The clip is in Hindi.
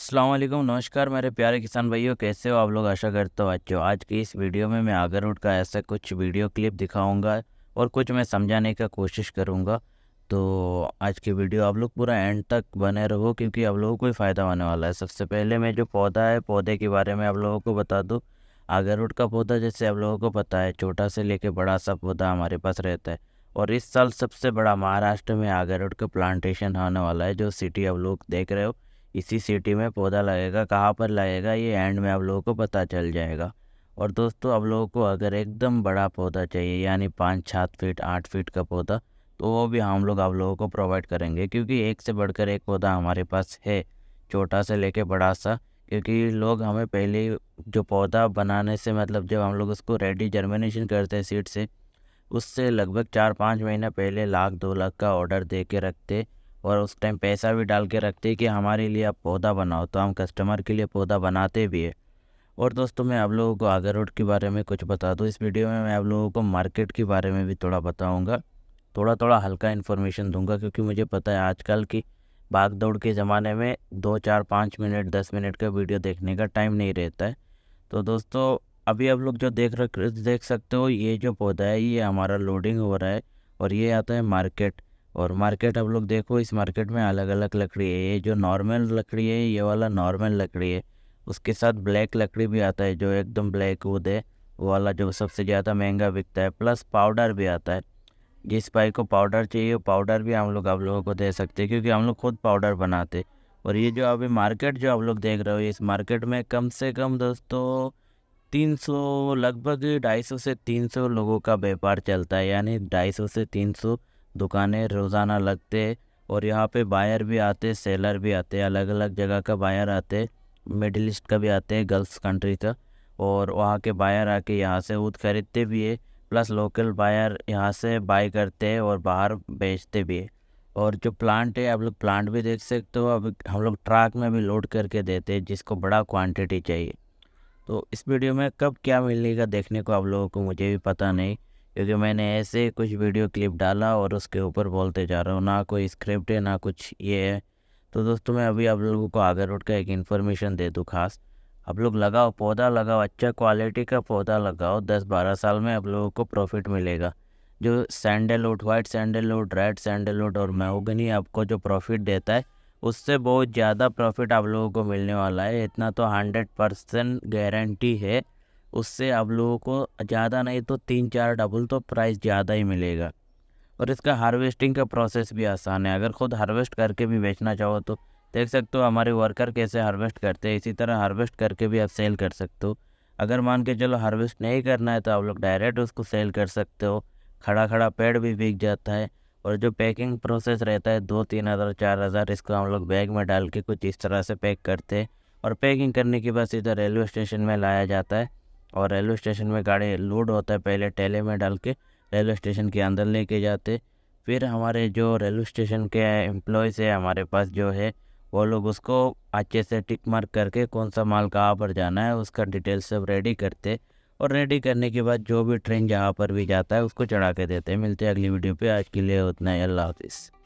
असलम नमस्कार मेरे प्यारे किसान भाइयों कैसे हो आप लोग आशा करते हो अच्छे हो आज की इस वीडियो में मैं आगर रोड का ऐसा कुछ वीडियो क्लिप दिखाऊंगा और कुछ मैं समझाने का कोशिश करूंगा तो आज की वीडियो आप लोग पूरा एंड तक बने रहो क्योंकि आप लोगों को ही फ़ायदा होने वाला है सबसे पहले मैं जो पौधा है पौधे के बारे में आप लोगों को बता दूँ आगर रोड का पौधा जैसे आप लोगों को पता है छोटा से लेकर बड़ा सा पौधा हमारे पास रहता है और इस साल सबसे बड़ा महाराष्ट्र में आगर रोड का प्लांटेशन होने वाला है जो सिटी आप लोग देख रहे हो इसी सिटी में पौधा लगेगा कहाँ पर लगेगा ये एंड में आप लोगों को पता चल जाएगा और दोस्तों आप लोगों को अगर एकदम बड़ा पौधा चाहिए यानी पाँच सात फीट आठ फीट का पौधा तो वो भी हम लोग आप लोगों को प्रोवाइड करेंगे क्योंकि एक से बढ़कर एक पौधा हमारे पास है छोटा से लेके बड़ा सा क्योंकि लोग हमें पहले जो पौधा बनाने से मतलब जब हम लोग उसको रेडी जर्मिनेशन करते हैं सीड से उससे लगभग चार पाँच महीना पहले लाख दो लाख का ऑर्डर दे के रखते और उस टाइम पैसा भी डाल के रखते हैं कि हमारे लिए आप पौधा बनाओ तो हम कस्टमर के लिए पौधा बनाते भी है और दोस्तों मैं आप लोगों को आगे रोड के बारे में कुछ बता दूँ इस वीडियो में मैं आप लोगों को मार्केट के बारे में भी थोड़ा बताऊँगा थोड़ा थोड़ा हल्का इन्फॉर्मेशन दूंगा क्योंकि मुझे पता है आजकल की भाग दौड़ के ज़माने में दो चार पाँच मिनट दस मिनट का वीडियो देखने का टाइम नहीं रहता है तो दोस्तों अभी आप लोग जो देख रख देख सकते हो ये जो पौधा है ये हमारा लोडिंग हो रहा है और ये आता है मार्केट और मार्केट आप लोग देखो इस मार्केट में अलग अलग लकड़ी है ये जो नॉर्मल लकड़ी है ये वाला नॉर्मल लकड़ी है उसके साथ ब्लैक लकड़ी भी आता है जो एकदम ब्लैक वुड है वो वाला जो सबसे ज़्यादा महंगा बिकता है प्लस पाउडर भी आता है जिस भाई को पाउडर चाहिए पाउडर भी हम लोग आप लोगों को दे सकते हैं क्योंकि हम लोग खुद पाउडर बनाते और ये जो अभी मार्केट जो आप लोग देख रहे हो इस मार्केट में कम से कम दोस्तों तीन सौ लगभग ढाई सौ से तीन सौ लोगों का व्यापार चलता है यानी ढाई सौ से तीन सौ दुकानें रोज़ाना लगते और यहाँ पे बायर भी आते सेलर भी आते अलग अलग जगह का बायर आते मिडिल ईस्ट का भी आते हैं गल्फ कंट्री का और वहाँ के बायर आके यहाँ से ऊद खरीदते भी है प्लस लोकल बायर यहाँ से बाई करते हैं और बाहर बेचते भी है और जो प्लांट है आप लोग प्लांट भी देख सकते हो अब हम लोग ट्रक में भी लोड करके देते हैं जिसको बड़ा क्वांटिटी चाहिए तो इस वीडियो में कब क्या मिलेगा देखने को आप लोगों को मुझे भी पता नहीं क्योंकि मैंने ऐसे कुछ वीडियो क्लिप डाला और उसके ऊपर बोलते जा रहा हूँ ना कोई स्क्रिप्ट है ना कुछ ये है तो दोस्तों मैं अभी आप लोगों को आगे रोड का एक इन्फॉर्मेशन दे दूँ खास आप लोग लगाओ पौधा लगाओ अच्छा क्वालिटी का पौधा लगाओ दस बारह साल में आप लोगों को प्रॉफिट मिलेगा जो sandalwood white sandalwood red sandalwood और मैगनी आपको जो प्रॉफिट देता है उससे बहुत ज़्यादा प्रॉफिट आप लोगों को मिलने वाला है इतना तो हंड्रेड परसेंट गारंटी है उससे आप लोगों को ज़्यादा नहीं तो तीन चार डबल तो प्राइस ज़्यादा ही मिलेगा और इसका हार्वेस्टिंग का प्रोसेस भी आसान है अगर खुद हार्वेस्ट करके भी बेचना चाहो तो देख सकते हो हमारे वर्कर कैसे हार्वेस्ट करते हैं इसी तरह हार्वेस्ट करके भी आप सेल कर सकते हो अगर मान के चलो हार्वेस्ट नहीं करना है तो आप लोग डायरेक्ट उसको सेल कर सकते हो खड़ा खड़ा पेड़ भी बिक जाता है और जो पैकिंग प्रोसेस रहता है दो तीन हज़ार चार हज़ार इसको हम लोग बैग में डाल के कुछ इस तरह से पैक करते हैं और पैकिंग करने के बाद सीधा रेलवे स्टेशन में लाया जाता है और रेलवे स्टेशन में गाड़ी लोड होता है पहले टैले में डाल के रेलवे स्टेशन के अंदर लेके जाते फिर हमारे जो रेलवे स्टेशन के एम्प्लॉयज़ है हमारे पास जो है वो लोग उसको अच्छे से टिक मार्क करके कौन सा माल कहाँ पर जाना है उसका डिटेल सब रेडी करते और रेडी करने के बाद जो भी ट्रेन जहाँ पर भी जाता है उसको चढ़ा के देते हैं मिलते हैं अगली वीडियो पे आज के लिए उतना ही अल्लाह हाफिज़